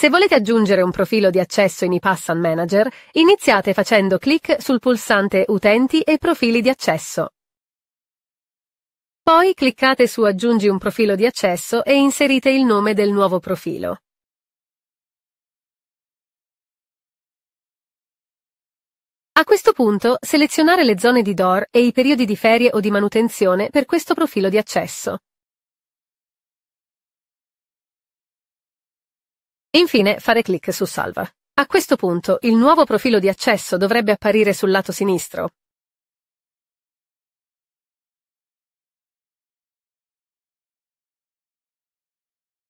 Se volete aggiungere un profilo di accesso in iPassan Manager, iniziate facendo clic sul pulsante Utenti e profili di accesso. Poi cliccate su Aggiungi un profilo di accesso e inserite il nome del nuovo profilo. A questo punto selezionare le zone di DOR e i periodi di ferie o di manutenzione per questo profilo di accesso. Infine fare clic su Salva. A questo punto il nuovo profilo di accesso dovrebbe apparire sul lato sinistro.